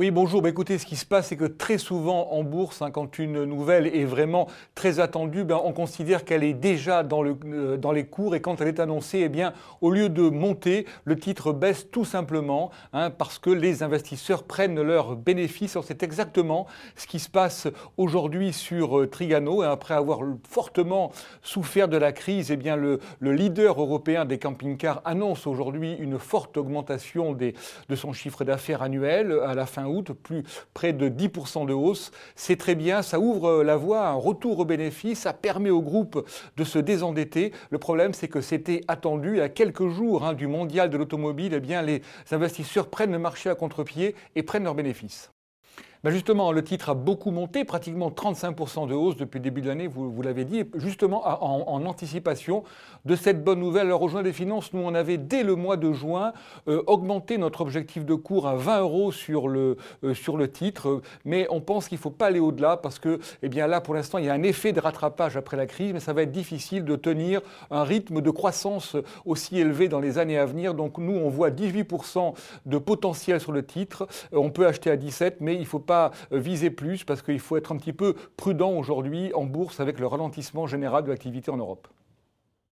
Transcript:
Oui, bonjour. Bah, écoutez, ce qui se passe, c'est que très souvent en bourse, hein, quand une nouvelle est vraiment très attendue, ben, on considère qu'elle est déjà euh, dans, les cours et quand elle est annoncée, eh bien, au lieu de monter, le titre baisse tout simplement hein, parce que les investisseurs prennent leurs bénéfices. C'est exactement ce qui se passe aujourd'hui sur euh, Trigano. après avoir fortement souffert de la crise, eh bien, le, leader européen des camping-cars annonce aujourd'hui une forte augmentation de son chiffre d'affaires annuel à la fin plus près de 10% de hausse. C'est très bien, ça ouvre la voie à un retour aux bénéfices, ça permet au groupe de se désendetter. Le problème, c'est que c'était attendu à quelques jours hein, du mondial de l'automobile. et eh bien, les investisseurs prennent le marché à contre-pied et prennent leurs bénéfices. Bah, justement, le titre a beaucoup monté, pratiquement 35% de hausse depuis le début de l'année, vous, vous l'avez dit, justement en, anticipation de cette bonne nouvelle. Alors au des Finances, nous, on avait dès le mois de juin euh, augmenté notre objectif de cours à 20 euros sur le, euh, sur le titre, euh, mais on pense qu'il ne faut pas aller au-delà parce que, eh bien là, pour l'instant, il y a un effet de rattrapage après la crise, mais ça va être difficile de tenir un rythme de croissance aussi élevé dans les années à venir. Donc nous, on voit 18% de potentiel sur le titre. On peut acheter à 17, mais il ne faut pas euh, viser plus parce qu'il faut être un petit peu prudent aujourd'hui en bourse avec le ralentissement général de l'activité en Europe.